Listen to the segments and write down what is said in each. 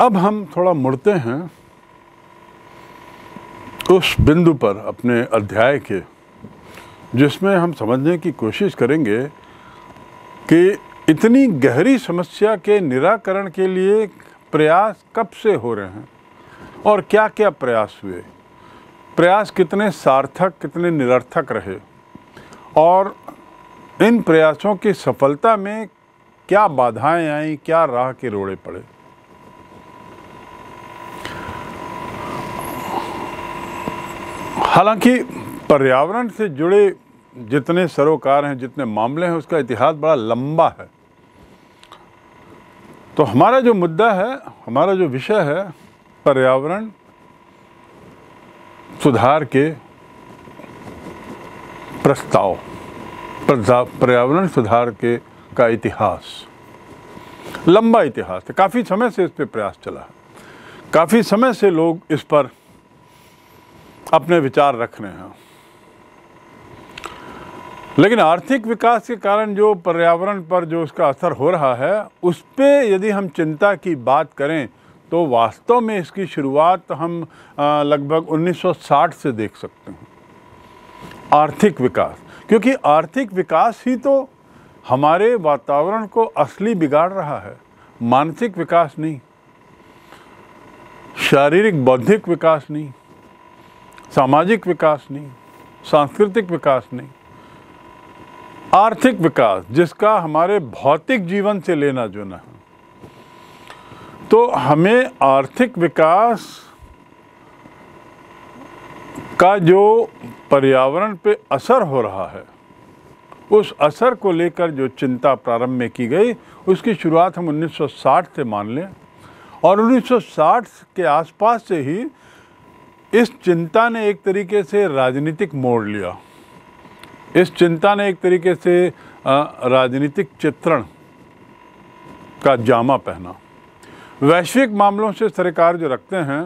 अब हम थोड़ा मुड़ते हैं उस बिंदु पर अपने अध्याय के जिसमें हम समझने की कोशिश करेंगे कि इतनी गहरी समस्या के निराकरण के लिए प्रयास कब से हो रहे हैं और क्या क्या प्रयास हुए प्रयास कितने सार्थक कितने निरर्थक रहे और इन प्रयासों की सफलता में क्या बाधाएं आई क्या राह के रोड़े पड़े हालांकि पर्यावरण से जुड़े जितने सरोकार हैं जितने मामले हैं उसका इतिहास बड़ा लंबा है तो हमारा जो मुद्दा है हमारा जो विषय है पर्यावरण सुधार के प्रस्ताव पर्यावरण सुधार के का इतिहास लंबा इतिहास है काफ़ी समय से इस पर प्रयास चला है काफ़ी समय से लोग इस पर अपने विचार रखने हैं लेकिन आर्थिक विकास के कारण जो पर्यावरण पर जो उसका असर हो रहा है उस पर यदि हम चिंता की बात करें तो वास्तव में इसकी शुरुआत हम लगभग 1960 से देख सकते हैं आर्थिक विकास क्योंकि आर्थिक विकास ही तो हमारे वातावरण को असली बिगाड़ रहा है मानसिक विकास नहीं शारीरिक बौद्धिक विकास नहीं सामाजिक विकास नहीं सांस्कृतिक विकास नहीं आर्थिक विकास जिसका हमारे भौतिक जीवन से लेना जुना है तो हमें आर्थिक विकास का जो पर्यावरण पे असर हो रहा है उस असर को लेकर जो चिंता प्रारंभ में की गई उसकी शुरुआत हम 1960 से मान लें और 1960 के आसपास से ही इस चिंता ने एक तरीके से राजनीतिक मोड़ लिया इस चिंता ने एक तरीके से राजनीतिक चित्रण का जामा पहना वैश्विक मामलों से सरकार जो रखते हैं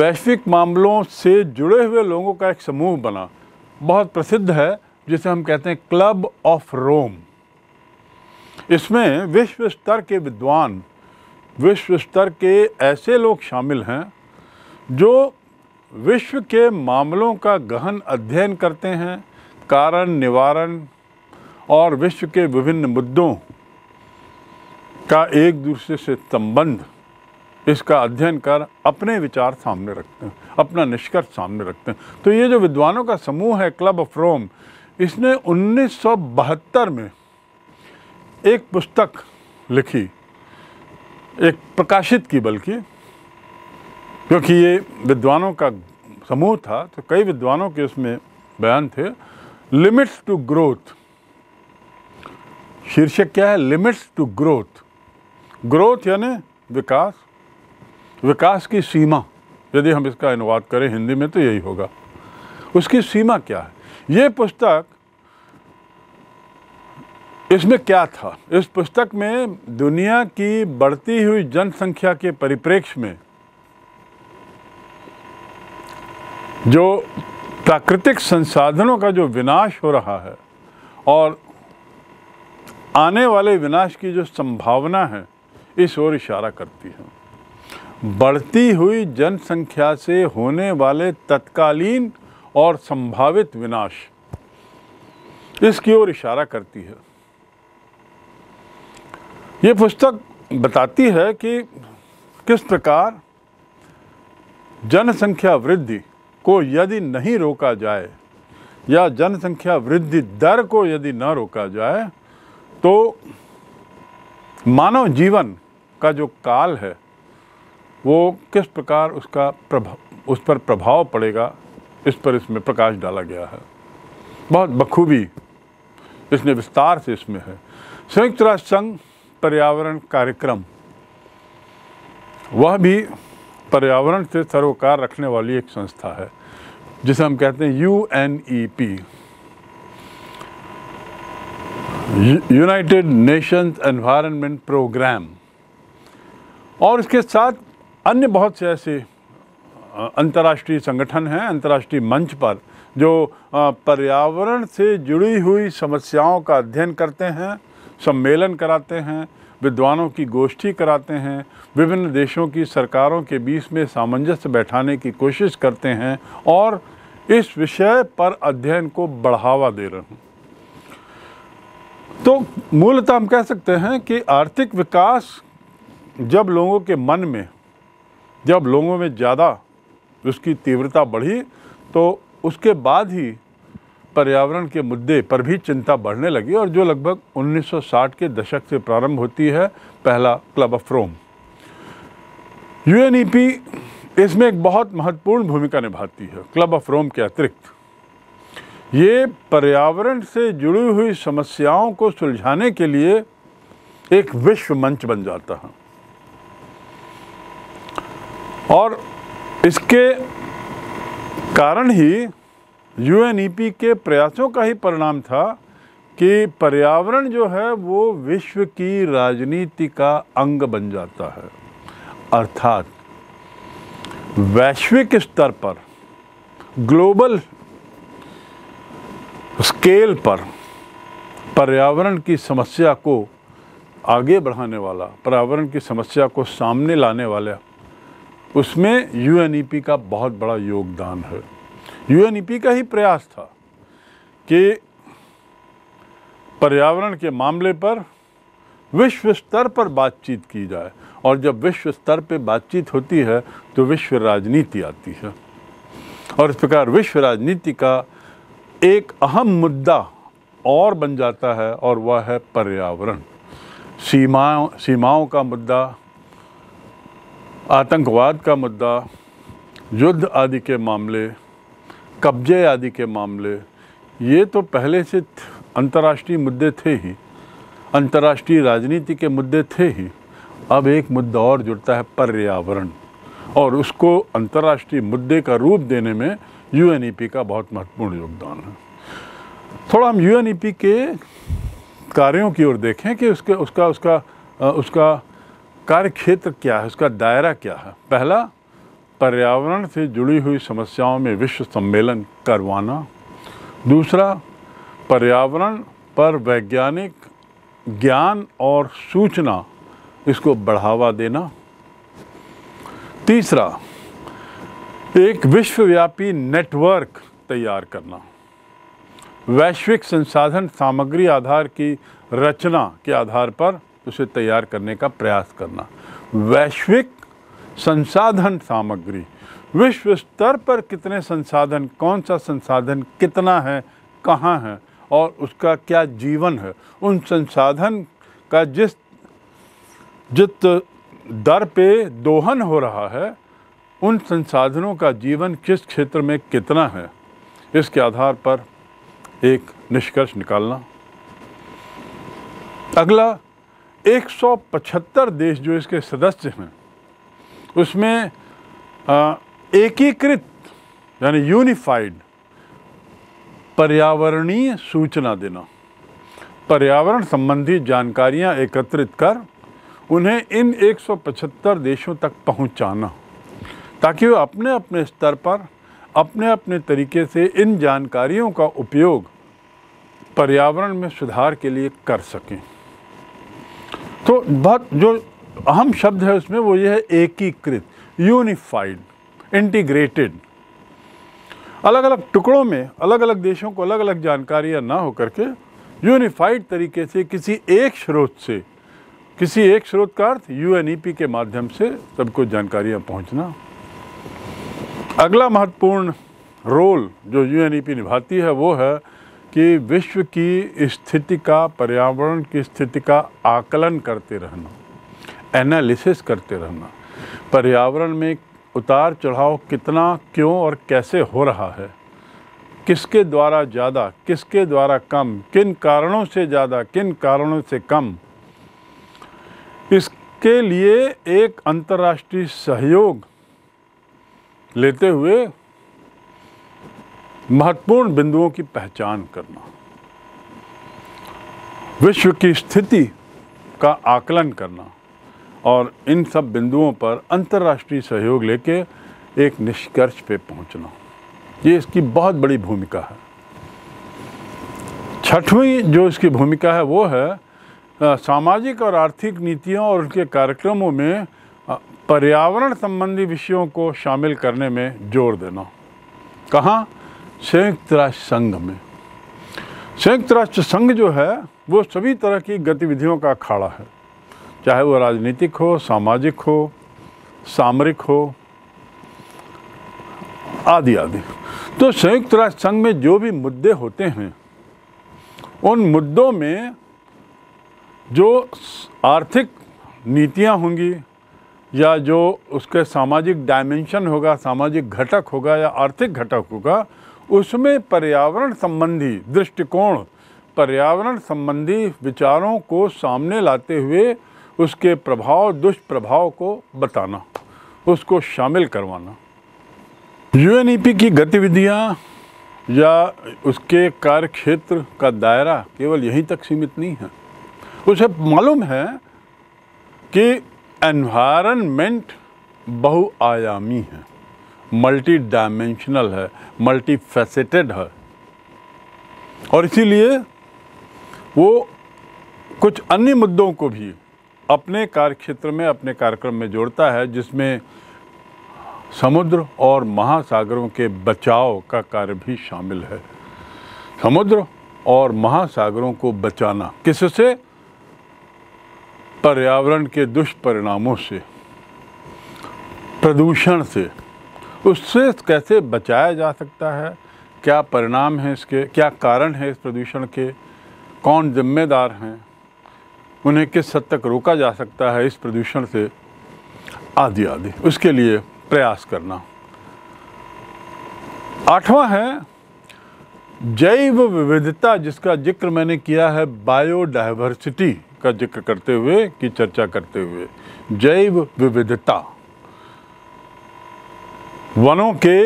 वैश्विक मामलों से जुड़े हुए लोगों का एक समूह बना बहुत प्रसिद्ध है जिसे हम कहते हैं क्लब ऑफ रोम इसमें विश्व स्तर के विद्वान विश्व स्तर के ऐसे लोग शामिल हैं जो विश्व के मामलों का गहन अध्ययन करते हैं कारण निवारण और विश्व के विभिन्न मुद्दों का एक दूसरे से संबंध इसका अध्ययन कर अपने विचार सामने रखते हैं अपना निष्कर्ष सामने रखते हैं तो ये जो विद्वानों का समूह है क्लब ऑफ रोम इसने 1972 में एक पुस्तक लिखी एक प्रकाशित की बल्कि क्योंकि ये विद्वानों का समूह था तो कई विद्वानों के उसमें बयान थे लिमिट्स टू ग्रोथ शीर्षक क्या है लिमिट्स टू ग्रोथ ग्रोथ यानी विकास विकास की सीमा यदि हम इसका अनुवाद करें हिंदी में तो यही होगा उसकी सीमा क्या है ये पुस्तक इसमें क्या था इस पुस्तक में दुनिया की बढ़ती हुई जनसंख्या के परिप्रेक्ष्य में जो प्राकृतिक संसाधनों का जो विनाश हो रहा है और आने वाले विनाश की जो संभावना है इस ओर इशारा करती है बढ़ती हुई जनसंख्या से होने वाले तत्कालीन और संभावित विनाश इसकी ओर इशारा करती है ये पुस्तक बताती है कि किस प्रकार जनसंख्या वृद्धि को यदि नहीं रोका जाए या जनसंख्या वृद्धि दर को यदि न रोका जाए तो मानव जीवन का जो काल है वो किस प्रकार उसका प्रभाव उस पर प्रभाव पड़ेगा इस पर इसमें प्रकाश डाला गया है बहुत बखूबी इसमें विस्तार से इसमें है संयुक्त राष्ट्र संघ पर्यावरण कार्यक्रम वह भी पर्यावरण से सरोकार रखने वाली एक संस्था है जिसे हम कहते हैं e U N E P United Nations environment programme और इसके साथ अन्य बहुत से ऐसे अंतर्राष्ट्रीय संगठन हैं अंतर्राष्ट्रीय मंच पर जो पर्यावरण से जुड़ी हुई समस्याओं का अध्ययन करते हैं सम्मेलन कराते हैं विद्वानों की गोष्ठी कराते हैं विभिन्न देशों की सरकारों के बीच में सामंजस्य बैठाने की कोशिश करते हैं और इस विषय पर अध्ययन को बढ़ावा दे रहे हैं तो मूलतः हम कह सकते हैं कि आर्थिक विकास जब लोगों के मन में जब लोगों में ज़्यादा उसकी तीव्रता बढ़ी तो उसके बाद ही पर्यावरण के मुद्दे पर भी चिंता बढ़ने लगी और जो लगभग 1960 के दशक से प्रारंभ होती है पहला क्लब ऑफ रोम यू इसमें एक बहुत महत्वपूर्ण भूमिका निभाती है क्लब ऑफ रोम के अतिरिक्त ये पर्यावरण से जुड़ी हुई समस्याओं को सुलझाने के लिए एक विश्व मंच बन जाता है और इसके कारण ही यूएनईपी e के प्रयासों का ही परिणाम था कि पर्यावरण जो है वो विश्व की राजनीति का अंग बन जाता है अर्थात वैश्विक स्तर पर ग्लोबल स्केल पर पर्यावरण की समस्या को आगे बढ़ाने वाला पर्यावरण की समस्या को सामने लाने वाला उसमें यूएनईपी e का बहुत बड़ा योगदान है यूएनईपी e का ही प्रयास था कि पर्यावरण के मामले पर विश्व स्तर पर बातचीत की जाए और जब विश्व स्तर पर बातचीत होती है तो विश्व राजनीति आती है और इस प्रकार विश्व राजनीति का एक अहम मुद्दा और बन जाता है और वह है पर्यावरण सीमाओं सीमाओं का मुद्दा आतंकवाद का मुद्दा युद्ध आदि के मामले कब्जे आदि के मामले ये तो पहले से अंतर्राष्ट्रीय मुद्दे थे ही अंतर्राष्ट्रीय राजनीति के मुद्दे थे ही अब एक मुद्दा और जुड़ता है पर्यावरण और उसको अंतर्राष्ट्रीय मुद्दे का रूप देने में यू e का बहुत महत्वपूर्ण योगदान है थोड़ा हम यू e के कार्यों की ओर देखें कि उसके उसका उसका उसका कार्य क्षेत्र क्या है उसका दायरा क्या है पहला पर्यावरण से जुड़ी हुई समस्याओं में विश्व सम्मेलन करवाना दूसरा पर्यावरण पर वैज्ञानिक ज्ञान और सूचना इसको बढ़ावा देना तीसरा एक विश्वव्यापी नेटवर्क तैयार करना वैश्विक संसाधन सामग्री आधार की रचना के आधार पर उसे तैयार करने का प्रयास करना वैश्विक संसाधन सामग्री विश्व स्तर पर कितने संसाधन कौन सा संसाधन कितना है कहाँ है और उसका क्या जीवन है उन संसाधन का जिस जित दर पे दोहन हो रहा है उन संसाधनों का जीवन किस क्षेत्र में कितना है इसके आधार पर एक निष्कर्ष निकालना अगला 175 देश जो इसके सदस्य हैं उसमें एकीकृत यानी यूनिफाइड पर्यावरणीय सूचना देना पर्यावरण संबंधी जानकारियां एकत्रित कर उन्हें इन 175 देशों तक पहुंचाना ताकि वे अपने अपने स्तर पर अपने अपने तरीके से इन जानकारियों का उपयोग पर्यावरण में सुधार के लिए कर सकें तो बहुत जो अहम शब्द है उसमें वो ये है एकीकृत यूनिफाइड इंटीग्रेटेड अलग अलग टुकड़ों में अलग अलग देशों को अलग अलग जानकारियाँ ना होकर के यूनिफाइड तरीके से किसी एक स्रोत से किसी एक स्रोत का अर्थ यू के माध्यम से सबको जानकारियाँ पहुँचना अगला महत्वपूर्ण रोल जो यू निभाती है वो है कि विश्व की स्थिति का पर्यावरण की स्थिति का आकलन करते रहना एनालिसिस करते रहना पर्यावरण में उतार चढ़ाव कितना क्यों और कैसे हो रहा है किसके द्वारा ज़्यादा किसके द्वारा कम किन कारणों से ज़्यादा किन कारणों से कम इसके लिए एक अंतर्राष्ट्रीय सहयोग लेते हुए महत्वपूर्ण बिंदुओं की पहचान करना विश्व की स्थिति का आकलन करना और इन सब बिंदुओं पर अंतर्राष्ट्रीय सहयोग लेके एक निष्कर्ष पे पहुंचना ये इसकी बहुत बड़ी भूमिका है छठवीं जो इसकी भूमिका है वो है सामाजिक और आर्थिक नीतियों और उनके कार्यक्रमों में पर्यावरण संबंधी विषयों को शामिल करने में जोर देना कहाँ संयुक्त राष्ट्र संघ में संयुक्त राष्ट्र संघ जो है वो सभी तरह की गतिविधियों का अखाड़ा है चाहे वो राजनीतिक हो सामाजिक हो सामरिक हो आदि आदि तो संयुक्त राष्ट्र संघ में जो भी मुद्दे होते हैं उन मुद्दों में जो आर्थिक नीतियां होंगी या जो उसके सामाजिक डायमेंशन होगा सामाजिक घटक होगा या आर्थिक घटक होगा उसमें पर्यावरण संबंधी दृष्टिकोण पर्यावरण संबंधी विचारों को सामने लाते हुए उसके प्रभाव दुष्प्रभाव को बताना उसको शामिल करवाना पी e की गतिविधियाँ या उसके कार्य क्षेत्र का दायरा केवल यहीं तक सीमित नहीं है उसे मालूम है कि एनवायरनमेंट बहुआयामी है मल्टी डायमेंशनल है मल्टी फैसेटेड है और इसीलिए वो कुछ अन्य मुद्दों को भी अपने कार्य क्षेत्र में अपने कार्यक्रम में जोड़ता है जिसमें समुद्र और महासागरों के बचाव का कार्य भी शामिल है समुद्र और महासागरों को बचाना किससे पर्यावरण के दुष्परिणामों से प्रदूषण से उससे कैसे बचाया जा सकता है क्या परिणाम है इसके क्या कारण है इस प्रदूषण के कौन जिम्मेदार हैं उन्हें किस हद तक रोका जा सकता है इस प्रदूषण से आदि आदि उसके लिए प्रयास करना आठवां है जैव विविधता जिसका जिक्र मैंने किया है बायोडाइवर्सिटी का जिक्र करते हुए की चर्चा करते हुए जैव विविधता वनों के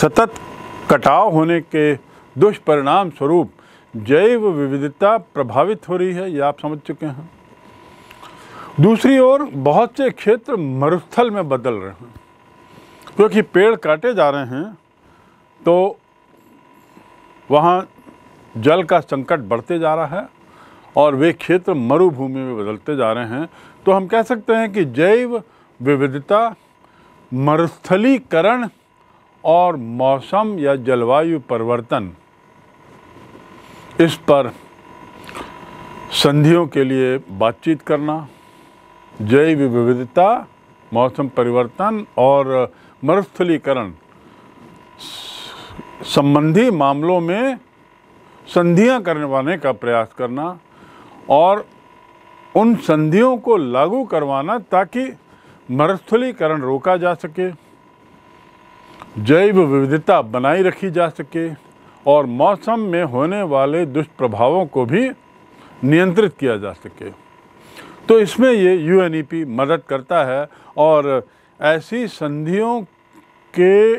सतत कटाव होने के दुष्परिणाम स्वरूप जैव विविधता प्रभावित हो रही है ये आप समझ चुके हैं दूसरी ओर बहुत से क्षेत्र मरुस्थल में बदल रहे हैं क्योंकि पेड़ काटे जा रहे हैं तो वहाँ जल का संकट बढ़ते जा रहा है और वे क्षेत्र मरुभूमि में बदलते जा रहे हैं तो हम कह सकते हैं कि जैव विविधता मरुस्थलीकरण और मौसम या जलवायु परिवर्तन इस पर संधियों के लिए बातचीत करना जैव विविधता मौसम परिवर्तन और मरुस्थलीकरण संबंधी मामलों में संधियां करवाने का प्रयास करना और उन संधियों को लागू करवाना ताकि मरुस्थलीकरण रोका जा सके जैव विविधता बनाई रखी जा सके और मौसम में होने वाले दुष्प्रभावों को भी नियंत्रित किया जा सके तो इसमें ये यू e मदद करता है और ऐसी संधियों के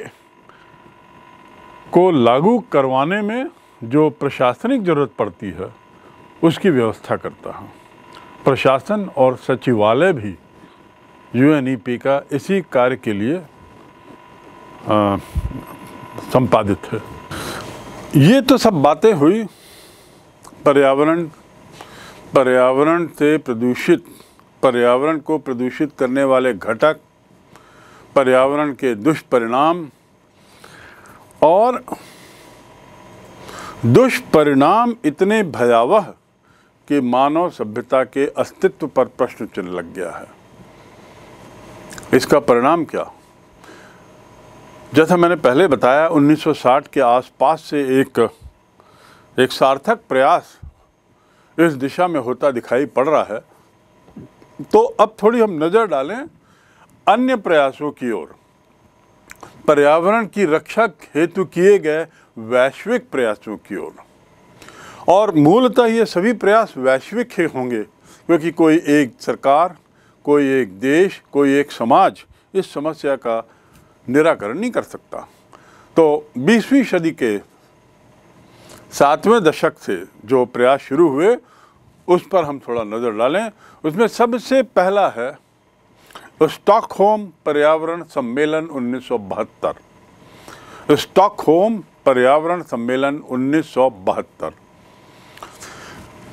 को लागू करवाने में जो प्रशासनिक ज़रूरत पड़ती है उसकी व्यवस्था करता है प्रशासन और सचिवालय भी यू e का इसी कार्य के लिए आ, संपादित है ये तो सब बातें हुई पर्यावरण पर्यावरण से प्रदूषित पर्यावरण को प्रदूषित करने वाले घटक पर्यावरण के दुष्परिणाम और दुष्परिणाम इतने भयावह कि मानव सभ्यता के अस्तित्व पर प्रश्न चिन्ह लग गया है इसका परिणाम क्या जैसा मैंने पहले बताया 1960 के आसपास से एक एक सार्थक प्रयास इस दिशा में होता दिखाई पड़ रहा है तो अब थोड़ी हम नज़र डालें अन्य प्रयासों की ओर पर्यावरण की रक्षा हेतु किए गए वैश्विक प्रयासों की ओर और मूलतः ये सभी प्रयास वैश्विक ही होंगे क्योंकि कोई एक सरकार कोई एक देश कोई एक समाज इस समस्या का निराकरण नहीं कर सकता तो 20वीं सदी के सातवें दशक से जो प्रयास शुरू हुए उस पर हम थोड़ा नज़र डालें उसमें सबसे पहला है स्टॉकहोम पर्यावरण सम्मेलन उन्नीस स्टॉकहोम पर्यावरण सम्मेलन उन्नीस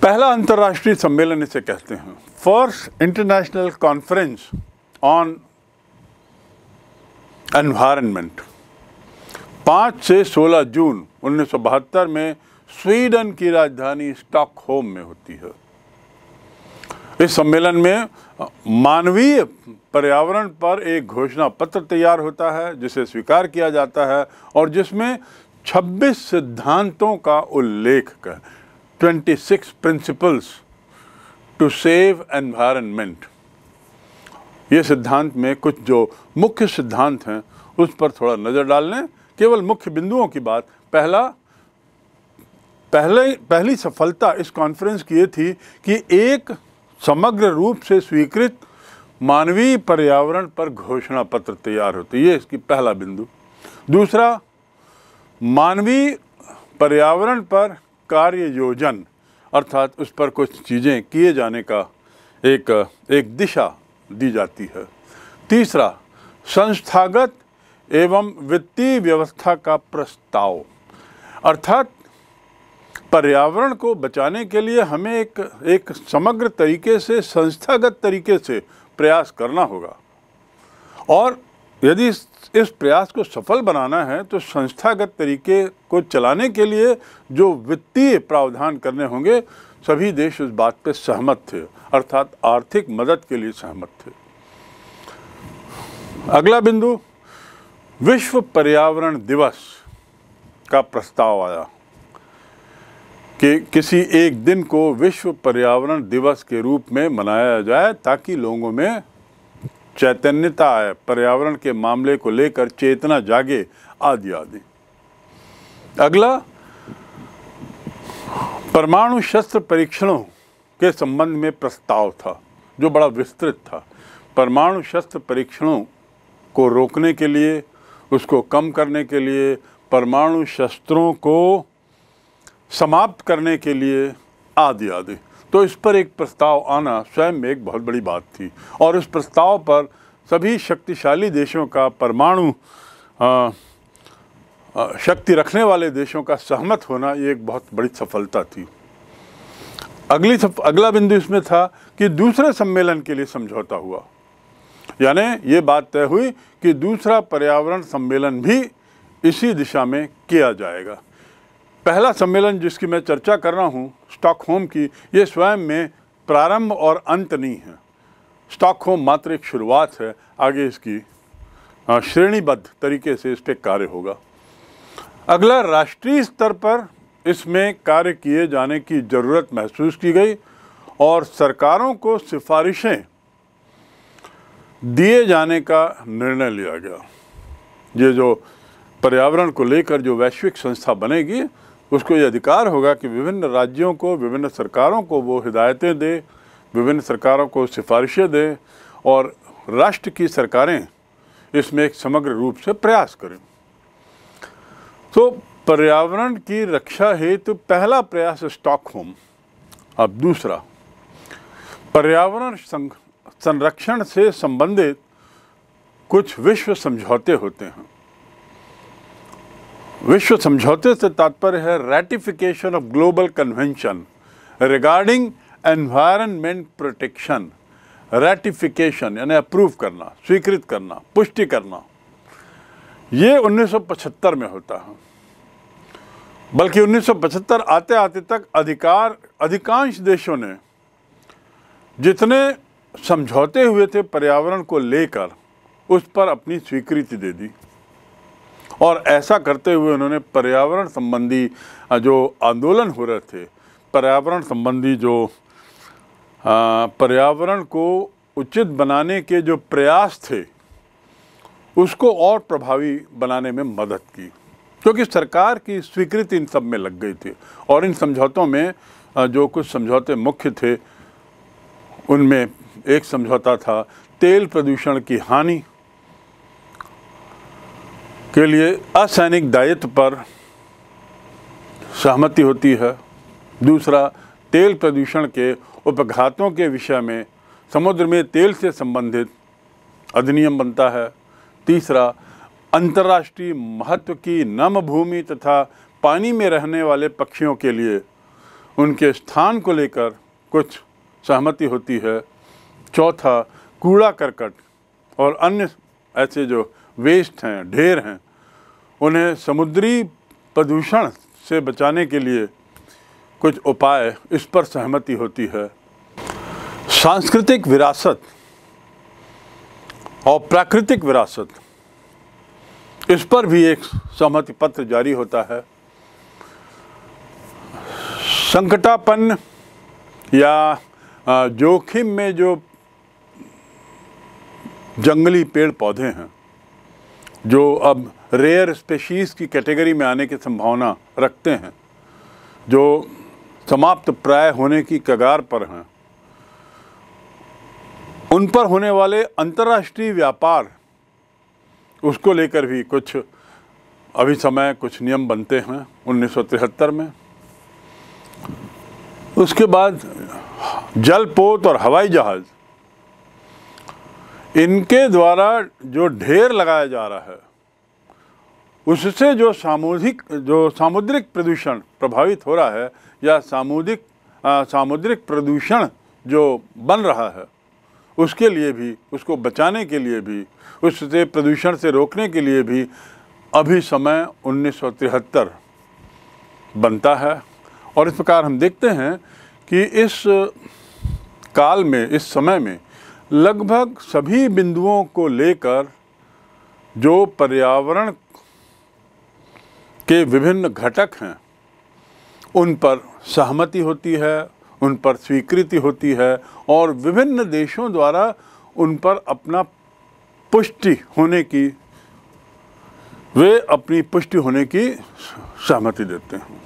पहला अंतर्राष्ट्रीय सम्मेलन इसे कहते हैं first international conference on environment 5 से 16 जून उन्नीस में स्वीडन की राजधानी स्टॉकहोम में होती है इस सम्मेलन में मानवीय पर्यावरण पर एक घोषणा पत्र तैयार होता है जिसे स्वीकार किया जाता है और जिसमें 26 सिद्धांतों का उल्लेख कर 26 प्रिंसिपल्स टू सेव एनवायरनमेंट ये सिद्धांत में कुछ जो मुख्य सिद्धांत हैं उस पर थोड़ा नज़र डाल लें केवल मुख्य बिंदुओं की बात पहला पहले पहली सफलता इस कॉन्फ्रेंस की ये थी कि एक समग्र रूप से स्वीकृत मानवीय पर्यावरण पर घोषणा पत्र तैयार होती ये इसकी पहला बिंदु दूसरा मानवीय पर्यावरण पर कार्य योजन अर्थात उस पर कुछ चीज़ें किए जाने का एक एक दिशा दी जाती है तीसरा संस्थागत एवं वित्तीय व्यवस्था का प्रस्ताव अर्थात पर्यावरण को बचाने के लिए हमें एक एक समग्र तरीके से संस्थागत तरीके से प्रयास करना होगा और यदि इस, इस प्रयास को सफल बनाना है तो संस्थागत तरीके को चलाने के लिए जो वित्तीय प्रावधान करने होंगे सभी देश इस बात पर सहमत थे अर्थात आर्थिक मदद के लिए सहमत थे अगला बिंदु विश्व पर्यावरण दिवस का प्रस्ताव आया कि किसी एक दिन को विश्व पर्यावरण दिवस के रूप में मनाया जाए ताकि लोगों में चैतन्यता आए पर्यावरण के मामले को लेकर चेतना जागे आदि आदि अगला परमाणु शस्त्र परीक्षणों के संबंध में प्रस्ताव था जो बड़ा विस्तृत था परमाणु शस्त्र परीक्षणों को रोकने के लिए उसको कम करने के लिए परमाणु शस्त्रों को समाप्त करने के लिए आदि आदि तो इस पर एक प्रस्ताव आना स्वयं एक बहुत बड़ी बात थी और उस प्रस्ताव पर सभी शक्तिशाली देशों का परमाणु शक्ति रखने वाले देशों का सहमत होना ये एक बहुत बड़ी सफलता थी अगली सफ, अगला बिंदु इसमें था कि दूसरे सम्मेलन के लिए समझौता हुआ यानी ये बात तय हुई कि दूसरा पर्यावरण सम्मेलन भी इसी दिशा में किया जाएगा पहला सम्मेलन जिसकी मैं चर्चा कर रहा हूँ स्टॉकहोम की ये स्वयं में प्रारंभ और अंत नहीं है स्टॉकहोम मात्र एक शुरुआत है आगे इसकी श्रेणीबद्ध तरीके से इस पर कार्य होगा अगला राष्ट्रीय स्तर पर इसमें कार्य किए जाने की ज़रूरत महसूस की गई और सरकारों को सिफारिशें दिए जाने का निर्णय लिया गया ये जो पर्यावरण को लेकर जो वैश्विक संस्था बनेगी उसको ये अधिकार होगा कि विभिन्न राज्यों को विभिन्न सरकारों को वो हिदायतें दे विभिन्न सरकारों को सिफारिशें दे और राष्ट्र की सरकारें इसमें एक समग्र रूप से प्रयास करें तो पर्यावरण की रक्षा हेतु तो पहला प्रयास स्टॉकहोम अब दूसरा पर्यावरण संरक्षण से संबंधित कुछ विश्व समझौते होते हैं विश्व समझौते से तात्पर्य है ratification of global convention regarding environment protection ratification यानी अप्रूव करना स्वीकृत करना पुष्टि करना ये 1975 में होता है बल्कि 1975 आते आते तक अधिकार अधिकांश देशों ने जितने समझौते हुए थे पर्यावरण को लेकर उस पर अपनी स्वीकृति दे दी और ऐसा करते हुए उन्होंने पर्यावरण संबंधी जो आंदोलन हो रहे थे पर्यावरण संबंधी जो पर्यावरण को उचित बनाने के जो प्रयास थे उसको और प्रभावी बनाने में मदद की क्योंकि सरकार की स्वीकृति इन सब में लग गई थी और इन समझौतों में जो कुछ समझौते मुख्य थे उनमें एक समझौता था तेल प्रदूषण की हानि के लिए असैनिक दायित्व पर सहमति होती है दूसरा तेल प्रदूषण के उपघातों के विषय में समुद्र में तेल से संबंधित अधिनियम बनता है तीसरा अंतर्राष्ट्रीय महत्व की नम भूमि तथा पानी में रहने वाले पक्षियों के लिए उनके स्थान को लेकर कुछ सहमति होती है चौथा कूड़ा करकट और अन्य ऐसे जो वेस्ट हैं ढेर हैं उन्हें समुद्री प्रदूषण से बचाने के लिए कुछ उपाय इस पर सहमति होती है सांस्कृतिक विरासत और प्राकृतिक विरासत इस पर भी एक सहमति पत्र जारी होता है संकटापन्न या जोखिम में जो जंगली पेड़ पौधे हैं जो अब रेयर स्पेशीज़ की कैटेगरी में आने की संभावना रखते हैं जो समाप्त प्राय होने की कगार पर हैं उन पर होने वाले अंतर्राष्ट्रीय व्यापार उसको लेकर भी कुछ अभी समय कुछ नियम बनते हैं उन्नीस में उसके बाद जलपोत और हवाई जहाज़ इनके द्वारा जो ढेर लगाया जा रहा है उससे जो सामूहिक जो सामुद्रिक प्रदूषण प्रभावित हो रहा है या सामुद्रिक सामुद्रिक प्रदूषण जो बन रहा है उसके लिए भी उसको बचाने के लिए भी उससे प्रदूषण से रोकने के लिए भी अभी समय उन्नीस बनता है और इस प्रकार हम देखते हैं कि इस काल में इस समय में लगभग सभी बिंदुओं को लेकर जो पर्यावरण के विभिन्न घटक हैं उन पर सहमति होती है उन पर स्वीकृति होती है और विभिन्न देशों द्वारा उन पर अपना पुष्टि होने की वे अपनी पुष्टि होने की सहमति देते हैं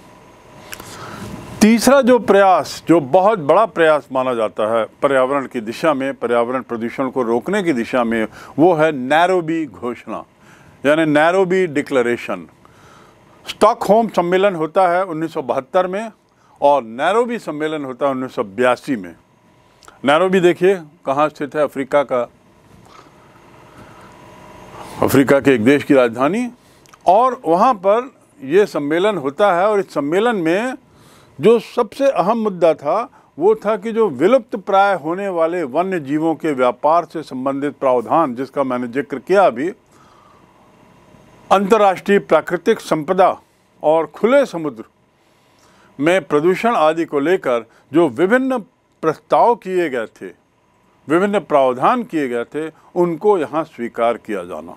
तीसरा जो प्रयास जो बहुत बड़ा प्रयास माना जाता है पर्यावरण की दिशा में पर्यावरण प्रदूषण को रोकने की दिशा में वो है नैरोबी घोषणा यानी नैरोबी डिक्लेरेशन स्टॉकहोम सम्मेलन होता है उन्नीस में और नैरोबी सम्मेलन होता है उन्नीस में नैरोबी देखिए कहाँ स्थित है अफ्रीका का अफ्रीका के एक देश की राजधानी और वहाँ पर ये सम्मेलन होता है और इस सम्मेलन में जो सबसे अहम मुद्दा था वो था कि जो विलुप्त प्राय होने वाले वन्य जीवों के व्यापार से संबंधित प्रावधान जिसका मैंने जिक्र किया अभी अंतर्राष्ट्रीय प्राकृतिक संपदा और खुले समुद्र में प्रदूषण आदि को लेकर जो विभिन्न प्रस्ताव किए गए थे विभिन्न प्रावधान किए गए थे उनको यहाँ स्वीकार किया जाना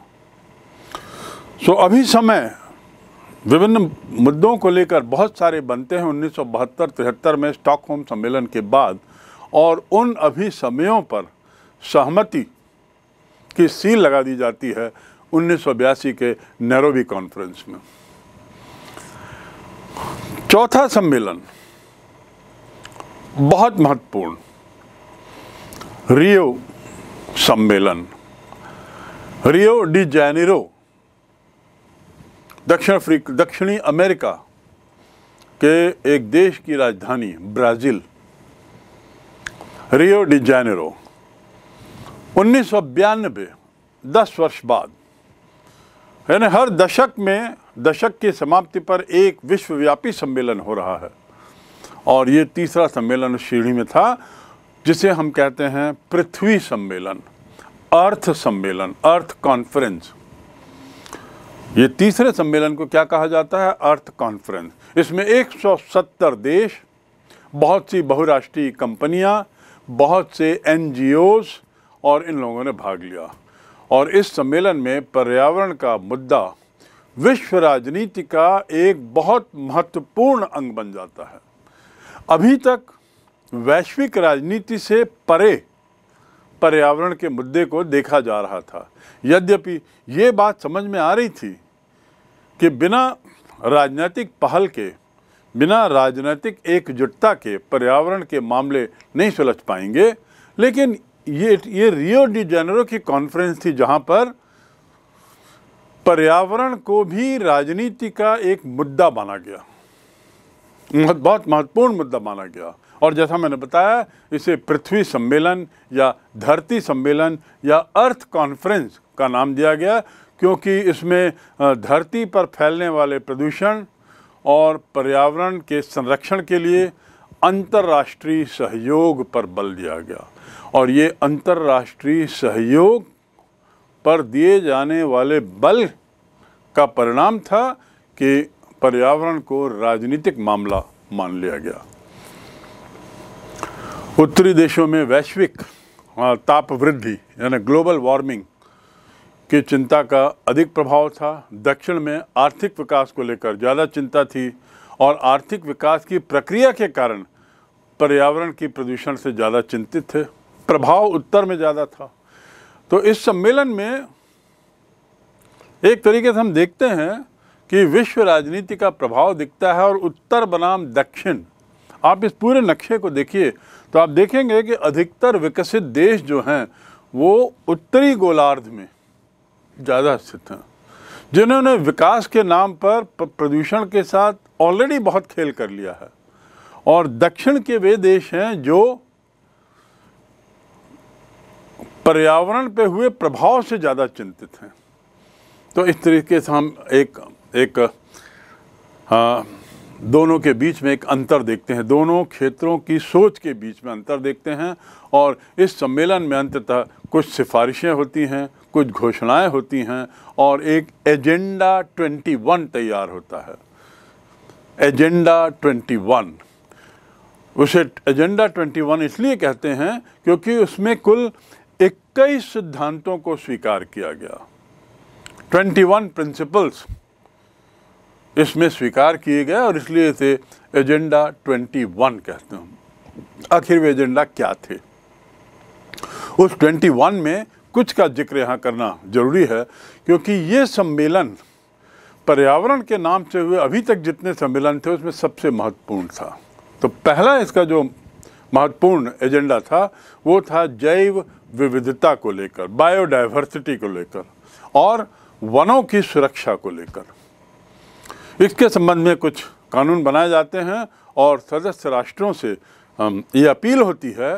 सो so, अभी समय विभिन्न मुद्दों को लेकर बहुत सारे बनते हैं उन्नीस सौ में स्टॉकहोम सम्मेलन के बाद और उन अभी समयों पर सहमति की सील लगा दी जाती है उन्नीस के नैरोबी कॉन्फ्रेंस में चौथा सम्मेलन बहुत महत्वपूर्ण रियो सम्मेलन रियो डी जैनिरो दक्षिण अफ्रीका दक्षिणी अमेरिका के एक देश की राजधानी ब्राज़ील रियो डी जैनिरो उन्नीस सौ बयानबे दस वर्ष बाद यानी हर दशक में दशक की समाप्ति पर एक विश्वव्यापी सम्मेलन हो रहा है और ये तीसरा सम्मेलन श्रेणी में था जिसे हम कहते हैं पृथ्वी सम्मेलन अर्थ सम्मेलन अर्थ कॉन्फ्रेंस ये तीसरे सम्मेलन को क्या कहा जाता है अर्थ कॉन्फ्रेंस इसमें 170 देश बहुत सी बहुराष्ट्रीय कंपनियां, बहुत से एन और इन लोगों ने भाग लिया और इस सम्मेलन में पर्यावरण का मुद्दा विश्व राजनीति का एक बहुत महत्वपूर्ण अंग बन जाता है अभी तक वैश्विक राजनीति से परे पर्यावरण के मुद्दे को देखा जा रहा था यद्यपि ये बात समझ में आ रही थी कि बिना राजनीतिक पहल के बिना राजनीतिक एकजुटता के पर्यावरण के मामले नहीं सुलझ पाएंगे लेकिन ये ये रियो डी जेनरो की कॉन्फ्रेंस थी जहाँ पर पर्यावरण को भी राजनीति का एक मुद्दा माना गया बहुत महत्वपूर्ण मुद्दा माना गया और जैसा मैंने बताया इसे पृथ्वी सम्मेलन या धरती सम्मेलन या अर्थ कॉन्फ्रेंस का नाम दिया गया क्योंकि इसमें धरती पर फैलने वाले प्रदूषण और पर्यावरण के संरक्षण के लिए अंतर्राष्ट्रीय सहयोग पर बल दिया गया और ये अंतर्राष्ट्रीय सहयोग पर दिए जाने वाले बल का परिणाम था कि पर्यावरण को राजनीतिक मामला मान लिया गया उत्तरी देशों में वैश्विक ताप वृद्धि यानी ग्लोबल वार्मिंग की चिंता का अधिक प्रभाव था दक्षिण में आर्थिक विकास को लेकर ज़्यादा चिंता थी और आर्थिक विकास की प्रक्रिया के कारण पर्यावरण की प्रदूषण से ज़्यादा चिंतित थे प्रभाव उत्तर में ज़्यादा था तो इस सम्मेलन में एक तरीके से हम देखते हैं कि विश्व राजनीति का प्रभाव दिखता है और उत्तर बनाम दक्षिण आप इस पूरे नक्शे को देखिए तो आप देखेंगे कि अधिकतर विकसित देश जो हैं वो उत्तरी गोलार्ध में ज़्यादा स्थित हैं जिन्होंने विकास के नाम पर प्रदूषण के साथ ऑलरेडी बहुत खेल कर लिया है और दक्षिण के वे देश हैं जो पर्यावरण पे हुए प्रभाव से ज़्यादा चिंतित हैं तो इस तरीके से हम एक एक आ, दोनों के बीच में एक अंतर देखते हैं दोनों क्षेत्रों की सोच के बीच में अंतर देखते हैं और इस सम्मेलन में अंततः कुछ सिफारिशें होती हैं कुछ घोषणाएं होती हैं और एक एजेंडा 21 तैयार होता है एजेंडा 21 उसे एजेंडा 21 इसलिए कहते हैं क्योंकि उसमें कुल इक्कीस सिद्धांतों को स्वीकार किया गया 21 प्रिंसिपल्स इसमें स्वीकार किए गए और इसलिए थे एजेंडा 21 कहते हैं आखिर वे एजेंडा क्या थे उस 21 में कुछ का जिक्र यहाँ करना जरूरी है क्योंकि ये सम्मेलन पर्यावरण के नाम से हुए अभी तक जितने सम्मेलन थे उसमें सबसे महत्वपूर्ण था तो पहला इसका जो महत्वपूर्ण एजेंडा था वो था जैव विविधता को लेकर बायोडाइवर्सिटी को लेकर और वनों की सुरक्षा को लेकर इसके संबंध में कुछ कानून बनाए जाते हैं और सदस्य राष्ट्रों से ये अपील होती है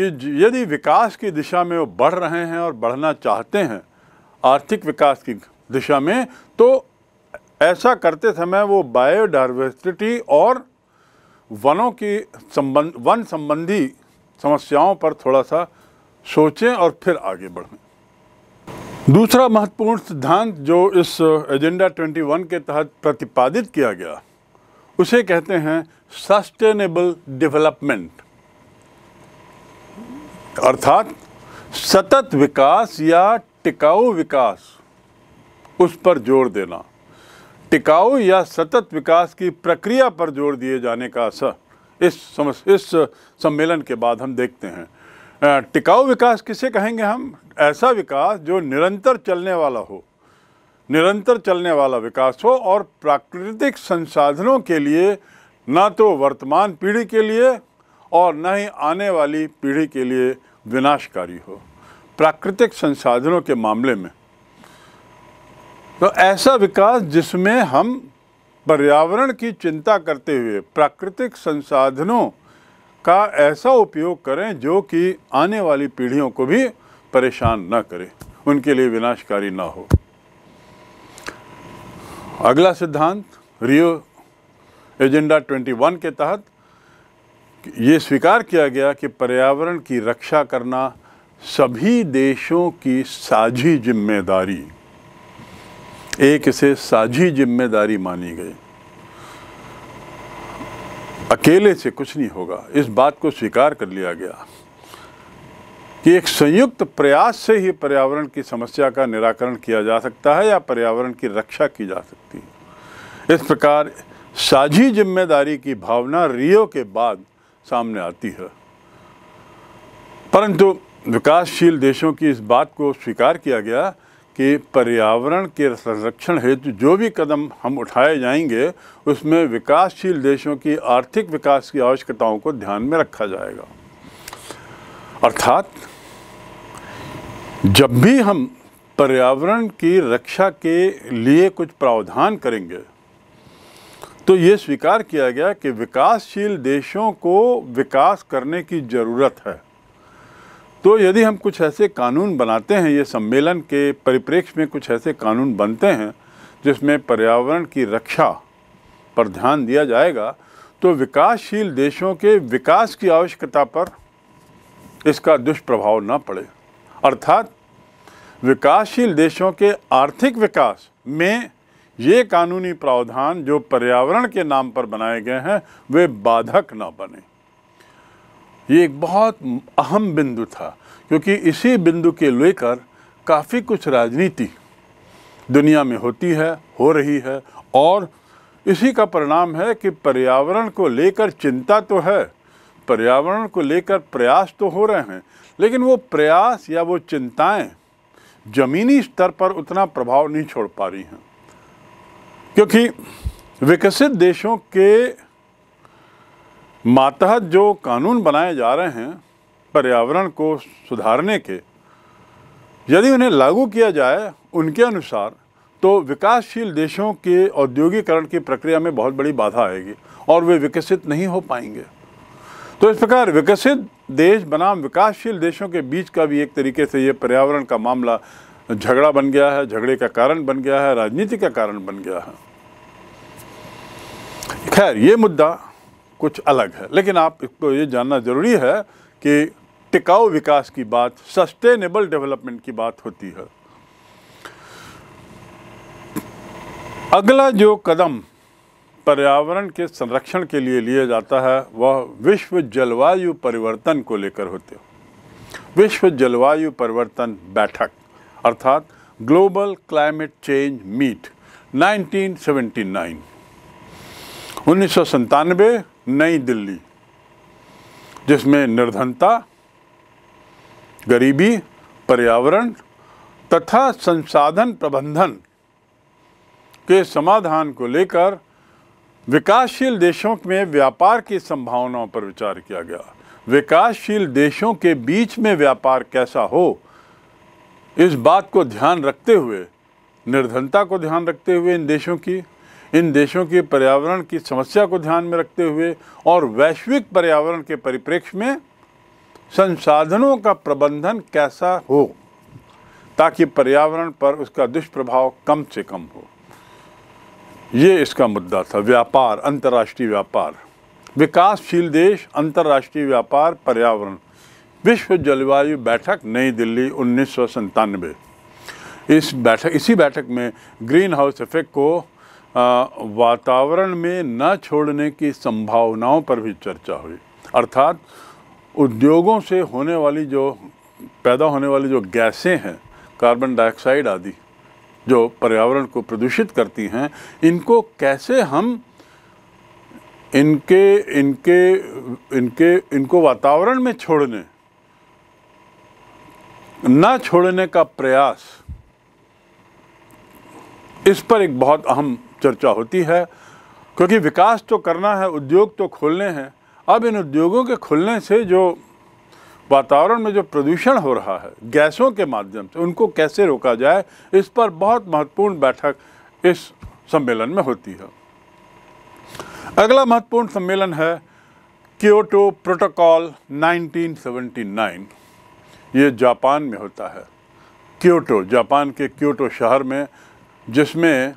कि यदि विकास की दिशा में वो बढ़ रहे हैं और बढ़ना चाहते हैं आर्थिक विकास की दिशा में तो ऐसा करते समय वो बायोडाइवर्सिटी और वनों की संबंध वन संबंधी समस्याओं पर थोड़ा सा सोचें और फिर आगे बढ़ें दूसरा महत्वपूर्ण सिद्धांत जो इस एजेंडा 21 के तहत प्रतिपादित किया गया उसे कहते हैं सस्टेनेबल डेवलपमेंट अर्थात सतत विकास या टिकाऊ विकास उस पर जोर देना टिकाऊ या सतत विकास की प्रक्रिया पर जोर दिए जाने का असर इस समस, इस सम्मेलन के बाद हम देखते हैं टिकाऊ विकास किसे कहेंगे हम ऐसा विकास जो निरंतर चलने वाला हो निरंतर चलने वाला विकास हो और प्राकृतिक संसाधनों के लिए ना तो वर्तमान पीढ़ी के लिए और न ही आने वाली पीढ़ी के लिए विनाशकारी हो प्राकृतिक संसाधनों के मामले में तो ऐसा विकास जिसमें हम पर्यावरण की चिंता करते हुए प्राकृतिक संसाधनों का ऐसा उपयोग करें जो कि आने वाली पीढ़ियों को भी परेशान ना करे उनके लिए विनाशकारी ना हो अगला सिद्धांत रियो एजेंडा 21 के तहत ये स्वीकार किया गया कि पर्यावरण की रक्षा करना सभी देशों की साझी जिम्मेदारी एक इसे साझी जिम्मेदारी मानी गई अकेले से कुछ नहीं होगा इस बात को स्वीकार कर लिया गया कि एक संयुक्त प्रयास से ही पर्यावरण की समस्या का निराकरण किया जा सकता है या पर्यावरण की रक्षा की जा सकती है इस प्रकार साझी जिम्मेदारी की भावना रियो के बाद सामने आती है परंतु विकासशील देशों की इस बात को स्वीकार किया गया कि पर्यावरण के संरक्षण हेतु जो भी कदम हम उठाए जाएंगे उसमें विकासशील देशों की आर्थिक विकास की आवश्यकताओं को ध्यान में रखा जाएगा अर्थात जब भी हम पर्यावरण की रक्षा के लिए कुछ प्रावधान करेंगे तो ये स्वीकार किया गया कि विकासशील देशों को विकास करने की ज़रूरत है तो यदि हम कुछ ऐसे कानून बनाते हैं ये सम्मेलन के परिप्रेक्ष्य में कुछ ऐसे कानून बनते हैं जिसमें पर्यावरण की रक्षा पर ध्यान दिया जाएगा तो विकासशील देशों के विकास की आवश्यकता पर इसका दुष्प्रभाव न पड़े अर्थात विकासशील देशों के आर्थिक विकास में ये कानूनी प्रावधान जो पर्यावरण के नाम पर बनाए गए हैं वे बाधक न बने ये एक बहुत अहम बिंदु था क्योंकि इसी बिंदु के लेकर काफ़ी कुछ राजनीति दुनिया में होती है हो रही है और इसी का परिणाम है कि पर्यावरण को लेकर चिंता तो है पर्यावरण को लेकर प्रयास तो हो रहे हैं लेकिन वो प्रयास या वो चिंताएं ज़मीनी स्तर पर उतना प्रभाव नहीं छोड़ पा रही हैं क्योंकि विकसित देशों के मातहत जो कानून बनाए जा रहे हैं पर्यावरण को सुधारने के यदि उन्हें लागू किया जाए उनके अनुसार तो विकासशील देशों के औद्योगिकरण की प्रक्रिया में बहुत बड़ी बाधा आएगी और वे विकसित नहीं हो पाएंगे तो इस प्रकार विकसित देश बनाम विकासशील देशों के बीच का भी एक तरीके से ये पर्यावरण का मामला झगड़ा बन गया है झगड़े का कारण बन गया है राजनीति का कारण बन गया है खैर ये मुद्दा कुछ अलग है लेकिन आपको ये जानना ज़रूरी है कि टिकाऊ विकास की बात सस्टेनेबल डेवलपमेंट की बात होती है अगला जो कदम पर्यावरण के संरक्षण के लिए लिया जाता है वह विश्व जलवायु परिवर्तन को लेकर होते हो विश्व जलवायु परिवर्तन बैठक अर्थात ग्लोबल क्लाइमेट चेंज मीट 1979 उन्नीस नई दिल्ली जिसमें निर्धनता गरीबी पर्यावरण तथा संसाधन प्रबंधन के समाधान को लेकर विकासशील देशों में व्यापार की संभावनाओं पर विचार किया गया विकासशील देशों के बीच में व्यापार कैसा हो इस बात को ध्यान रखते हुए निर्धनता को ध्यान रखते हुए इन देशों की इन देशों के पर्यावरण की समस्या को ध्यान में रखते हुए और वैश्विक पर्यावरण के परिप्रेक्ष्य में संसाधनों का प्रबंधन कैसा हो ताकि पर्यावरण पर उसका दुष्प्रभाव कम से कम हो ये इसका मुद्दा था व्यापार अंतर्राष्ट्रीय व्यापार विकासशील देश अंतर्राष्ट्रीय व्यापार पर्यावरण विश्व जलवायु बैठक नई दिल्ली उन्नीस इस बैठक इसी बैठक में ग्रीन हाउस इफेक्ट को वातावरण में न छोड़ने की संभावनाओं पर भी चर्चा हुई अर्थात उद्योगों से होने वाली जो पैदा होने वाली जो गैसें हैं कार्बन डाइऑक्साइड आदि जो पर्यावरण को प्रदूषित करती हैं इनको कैसे हम इनके इनके इनके इनको वातावरण में छोड़ने ना छोड़ने का प्रयास इस पर एक बहुत अहम चर्चा होती है क्योंकि विकास तो करना है उद्योग तो खोलने हैं अब इन उद्योगों के खुलने से जो वातावरण में जो प्रदूषण हो रहा है गैसों के माध्यम से उनको कैसे रोका जाए इस पर बहुत महत्वपूर्ण बैठक इस सम्मेलन में होती है अगला महत्वपूर्ण सम्मेलन है क्योटो प्रोटोकॉल 1979 ये जापान में होता है क्योटो जापान के क्योटो शहर में जिसमें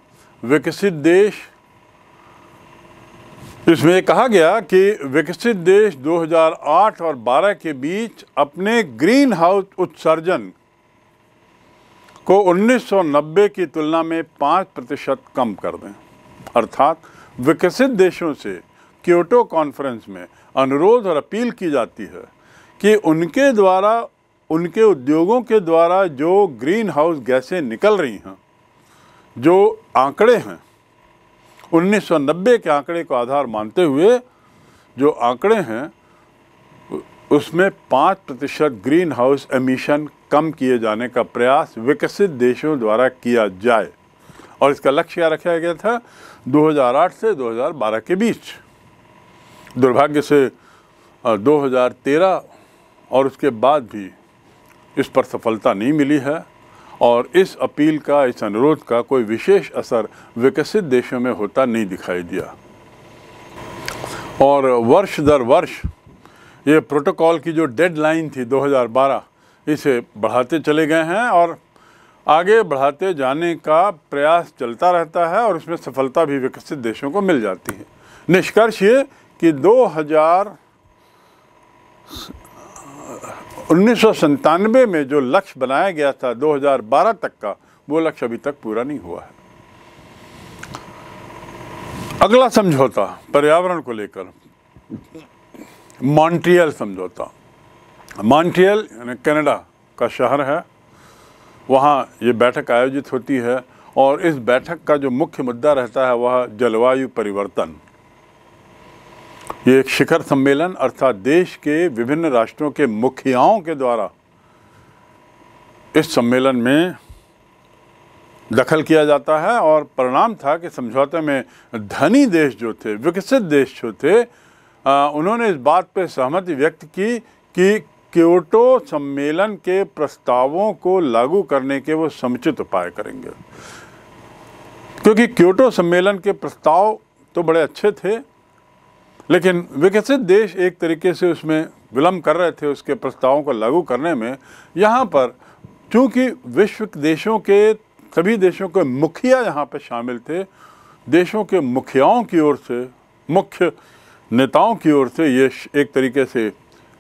विकसित देश इसमें कहा गया कि विकसित देश 2008 और 12 के बीच अपने ग्रीन हाउस उत्सर्जन को 1990 की तुलना में 5 प्रतिशत कम कर दें अर्थात विकसित देशों से क्योटो कॉन्फ्रेंस में अनुरोध और अपील की जाती है कि उनके द्वारा उनके उद्योगों के द्वारा जो ग्रीन हाउस गैसें निकल रही हैं जो आंकड़े हैं 1990 के आंकड़े को आधार मानते हुए जो आंकड़े हैं उसमें पाँच प्रतिशत ग्रीन हाउस एमिशन कम किए जाने का प्रयास विकसित देशों द्वारा किया जाए और इसका लक्ष्य क्या रखा गया था 2008 से 2012 के बीच दुर्भाग्य से 2013 और उसके बाद भी इस पर सफलता नहीं मिली है और इस अपील का इस अनुरोध का कोई विशेष असर विकसित देशों में होता नहीं दिखाई दिया और वर्ष दर वर्ष ये प्रोटोकॉल की जो डेडलाइन थी 2012 इसे बढ़ाते चले गए हैं और आगे बढ़ाते जाने का प्रयास चलता रहता है और उसमें सफलता भी विकसित देशों को मिल जाती है निष्कर्ष ये कि उन्नीस में जो लक्ष्य बनाया गया था 2012 तक का वो लक्ष्य अभी तक पूरा नहीं हुआ है अगला समझौता पर्यावरण को लेकर मॉन्ट्रियल समझौता मॉन्ट्रियल यानी कनाडा का शहर है वहाँ ये बैठक आयोजित होती है और इस बैठक का जो मुख्य मुद्दा रहता है वह जलवायु परिवर्तन ये एक शिखर सम्मेलन अर्थात देश के विभिन्न राष्ट्रों के मुखियाओं के द्वारा इस सम्मेलन में दखल किया जाता है और परिणाम था कि समझौते में धनी देश जो थे विकसित देश जो थे आ, उन्होंने इस बात पर सहमति व्यक्त की कि क्योटो सम्मेलन के प्रस्तावों को लागू करने के वो समुचित उपाय करेंगे क्योंकि क्योटो सम्मेलन के प्रस्ताव तो बड़े अच्छे थे लेकिन विकसित देश एक तरीके से उसमें विलम्ब कर रहे थे उसके प्रस्तावों को लागू करने में यहाँ पर क्योंकि विश्व देशों के सभी देशों के मुखिया यहाँ पर शामिल थे देशों के मुखियाओं की ओर से मुख्य नेताओं की ओर से ये एक तरीके से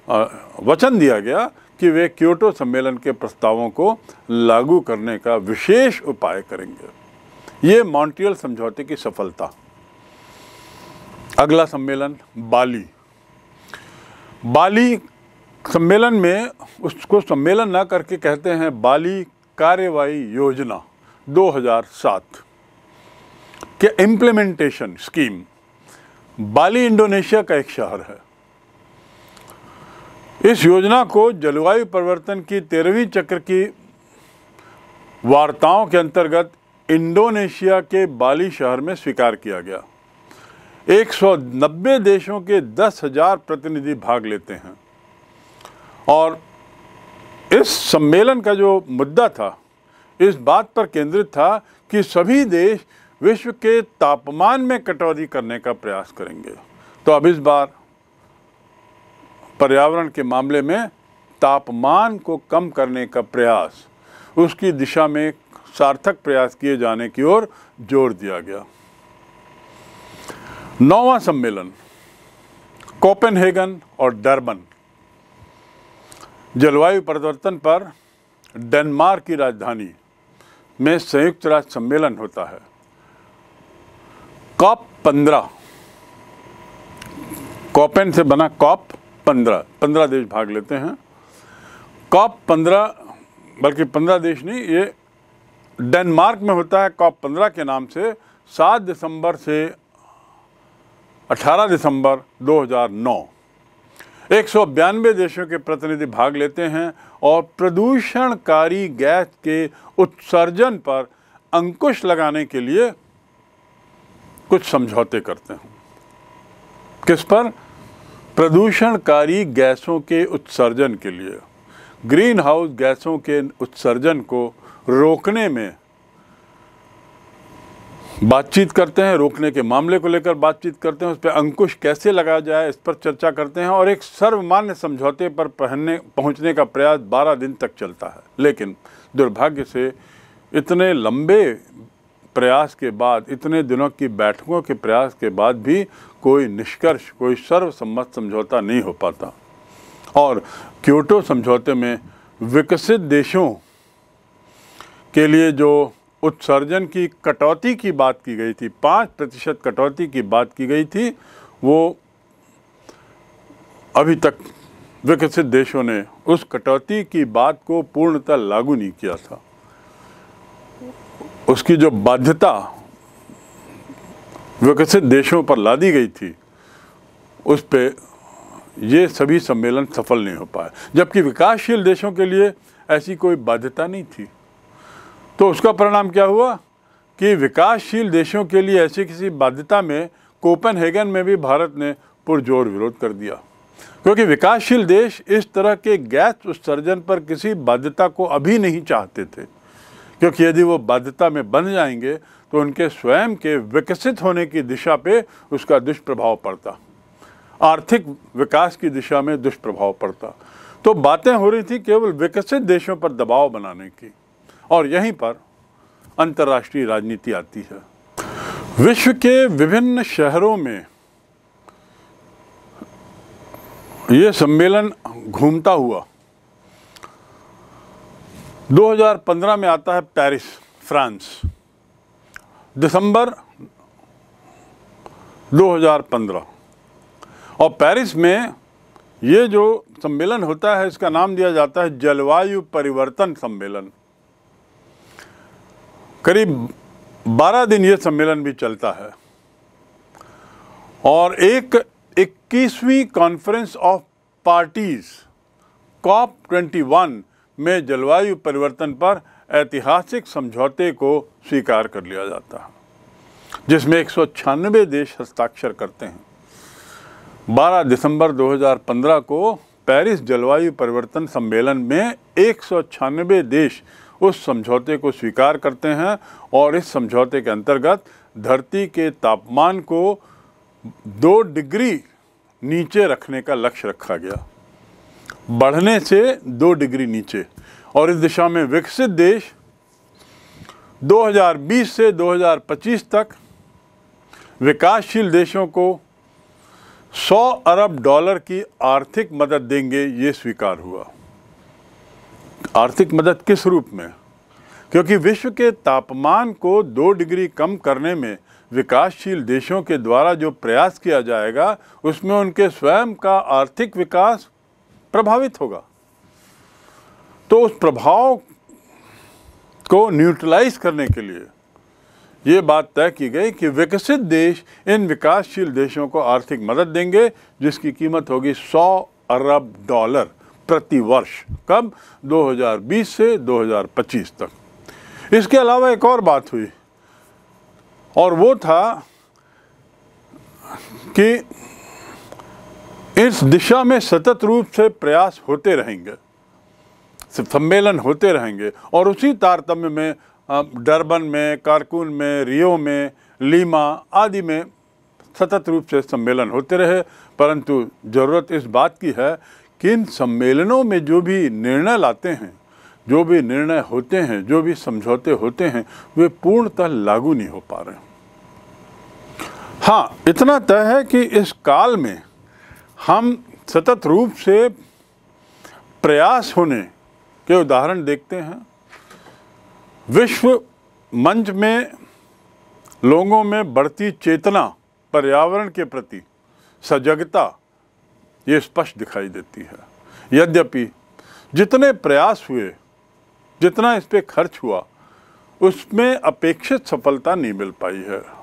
वचन दिया गया कि वे क्योटो सम्मेलन के प्रस्तावों को लागू करने का विशेष उपाय करेंगे ये मॉन्ट्रियल समझौते की सफलता अगला सम्मेलन बाली बाली सम्मेलन में उसको सम्मेलन ना करके कहते हैं बाली कार्यवाही योजना 2007 के इम्प्लीमेंटेशन स्कीम बाली इंडोनेशिया का एक शहर है इस योजना को जलवायु परिवर्तन की तेरहवीं चक्र की वार्ताओं के अंतर्गत इंडोनेशिया के बाली शहर में स्वीकार किया गया 190 देशों के 10,000 प्रतिनिधि भाग लेते हैं और इस सम्मेलन का जो मुद्दा था इस बात पर केंद्रित था कि सभी देश विश्व के तापमान में कटौती करने का प्रयास करेंगे तो अब इस बार पर्यावरण के मामले में तापमान को कम करने का प्रयास उसकी दिशा में सार्थक प्रयास किए जाने की ओर जोर दिया गया नौवा सम्मेलन कोपेनहेगन और डरबन जलवायु परिवर्तन पर डेनमार्क की राजधानी में संयुक्त राष्ट्र सम्मेलन होता है कॉप पंद्रह कॉपेन से बना कॉप पंद्रह पंद्रह देश भाग लेते हैं कॉप पंद्रह बल्कि पंद्रह देश नहीं ये डेनमार्क में होता है कॉप पंद्रह के नाम से सात दिसंबर से 18 दिसंबर 2009 एक सौ बयानवे देशों के प्रतिनिधि भाग लेते हैं और प्रदूषणकारी गैस के उत्सर्जन पर अंकुश लगाने के लिए कुछ समझौते करते हैं किस पर प्रदूषणकारी गैसों के उत्सर्जन के लिए ग्रीन हाउस गैसों के उत्सर्जन को रोकने में बातचीत करते हैं रोकने के मामले को लेकर बातचीत करते हैं उस पर अंकुश कैसे लगाया जाए इस पर चर्चा करते हैं और एक सर्वमान्य समझौते पर पहनने पहुंचने का प्रयास 12 दिन तक चलता है लेकिन दुर्भाग्य से इतने लंबे प्रयास के बाद इतने दिनों की बैठकों के प्रयास के बाद भी कोई निष्कर्ष कोई सर्वसम्मत समझौता नहीं हो पाता और क्योटो समझौते में विकसित देशों के लिए जो उत्सर्जन की कटौती की बात की गई थी पाँच प्रतिशत कटौती की बात की गई थी वो अभी तक विकसित देशों ने उस कटौती की बात को पूर्णतः लागू नहीं किया था उसकी जो बाध्यता विकसित देशों पर ला दी गई थी उस पर ये सभी सम्मेलन सफल नहीं हो पाए जबकि विकासशील देशों के लिए ऐसी कोई बाध्यता नहीं थी तो उसका परिणाम क्या हुआ कि विकासशील देशों के लिए ऐसी किसी बाध्यता में हेगन में भी भारत ने पुरजोर विरोध कर दिया क्योंकि विकासशील देश इस तरह के गैस उत्सर्जन पर किसी बाध्यता को अभी नहीं चाहते थे क्योंकि यदि वो बाध्यता में बन जाएंगे तो उनके स्वयं के विकसित होने की दिशा पे उसका दुष्प्रभाव पड़ता आर्थिक विकास की दिशा में दुष्प्रभाव पड़ता तो बातें हो रही थी केवल विकसित देशों पर दबाव बनाने की और यहीं पर अंतर्राष्ट्रीय राजनीति आती है विश्व के विभिन्न शहरों में ये सम्मेलन घूमता हुआ 2015 में आता है पेरिस फ्रांस दिसंबर 2015 और पेरिस में ये जो सम्मेलन होता है इसका नाम दिया जाता है जलवायु परिवर्तन सम्मेलन करीब 12 दिन ये सम्मेलन भी चलता है और एक 21वीं कॉन्फ्रेंस ऑफ पार्टीज़ कॉप 21 में जलवायु परिवर्तन पर ऐतिहासिक समझौते को स्वीकार कर लिया जाता है जिसमें एक देश हस्ताक्षर करते हैं 12 दिसंबर 2015 को पेरिस जलवायु परिवर्तन सम्मेलन में एक देश उस समझौते को स्वीकार करते हैं और इस समझौते के अंतर्गत धरती के तापमान को दो डिग्री नीचे रखने का लक्ष्य रखा गया बढ़ने से दो डिग्री नीचे और इस दिशा में विकसित देश 2020 से 2025 तक विकासशील देशों को 100 अरब डॉलर की आर्थिक मदद देंगे ये स्वीकार हुआ आर्थिक मदद किस रूप में क्योंकि विश्व के तापमान को दो डिग्री कम करने में विकासशील देशों के द्वारा जो प्रयास किया जाएगा उसमें उनके स्वयं का आर्थिक विकास प्रभावित होगा तो उस प्रभाव को न्यूट्रलाइज करने के लिए ये बात तय की गई कि विकसित देश इन विकासशील देशों को आर्थिक मदद देंगे जिसकी कीमत होगी 100 अरब डॉलर प्रतिवर्ष कब 2020 से 2025 तक इसके अलावा एक और बात हुई और वो था कि इस दिशा में सतत रूप से प्रयास होते रहेंगे सम्मेलन होते रहेंगे और उसी तारतम्य में डरबन में कारकुन में रियो में लीमा आदि में सतत रूप से सम्मेलन होते रहे परंतु ज़रूरत इस बात की है कि इन सम्मेलनों में जो भी निर्णय लाते हैं जो भी निर्णय होते हैं जो भी समझौते होते हैं वे पूर्णतः लागू नहीं हो पा रहे हाँ इतना तय है कि इस काल में हम सतत रूप से प्रयास होने के उदाहरण देखते हैं विश्व मंच में लोगों में बढ़ती चेतना पर्यावरण के प्रति सजगता ये स्पष्ट दिखाई देती है यद्यपि जितने प्रयास हुए जितना इस पर खर्च हुआ उसमें अपेक्षित सफलता नहीं मिल पाई है